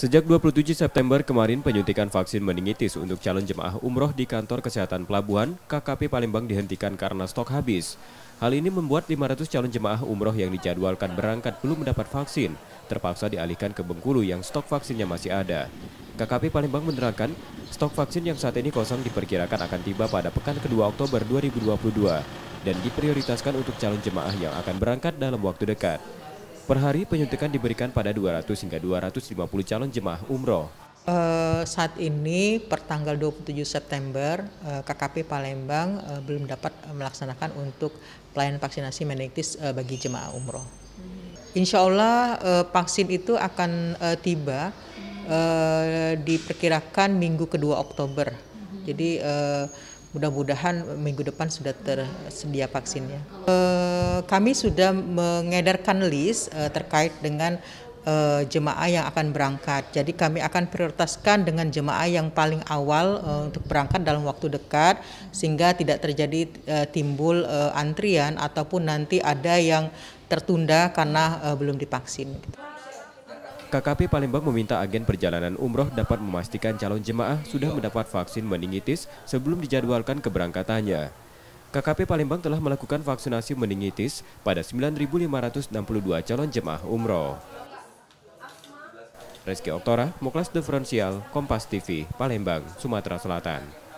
Sejak 27 September kemarin, penyuntikan vaksin meningitis untuk calon jemaah umroh di kantor kesehatan pelabuhan KKP Palembang dihentikan karena stok habis. Hal ini membuat 500 calon jemaah umroh yang dijadwalkan berangkat belum mendapat vaksin, terpaksa dialihkan ke Bengkulu yang stok vaksinnya masih ada. KKP Palembang menerangkan, stok vaksin yang saat ini kosong diperkirakan akan tiba pada pekan kedua Oktober 2022 dan diprioritaskan untuk calon jemaah yang akan berangkat dalam waktu dekat. Per hari penyuntikan diberikan pada 200 hingga 250 calon jemaah umroh. Uh, saat ini pertanggal 27 September uh, eh, KKP Palembang uh, belum dapat melaksanakan untuk pelayanan vaksinasi meningitis bagi jemaah umroh. Insya Allah vaksin itu akan tiba diperkirakan minggu kedua Oktober jadi uh, mudah-mudahan minggu depan sudah tersedia vaksinnya. Uh, kami sudah mengedarkan list uh, terkait dengan uh, jemaah yang akan berangkat. Jadi kami akan prioritaskan dengan jemaah yang paling awal uh, untuk berangkat dalam waktu dekat sehingga tidak terjadi uh, timbul uh, antrian ataupun nanti ada yang tertunda karena uh, belum divaksin. KKP Palembang meminta agen perjalanan umroh dapat memastikan calon jemaah sudah mendapat vaksin meningitis sebelum dijadwalkan keberangkatannya. KKP Palembang telah melakukan vaksinasi meningitis pada 9.562 calon jemaah umroh. Reski Oktora, Muklas Deferensial, Kompas TV, Palembang, Sumatera Selatan.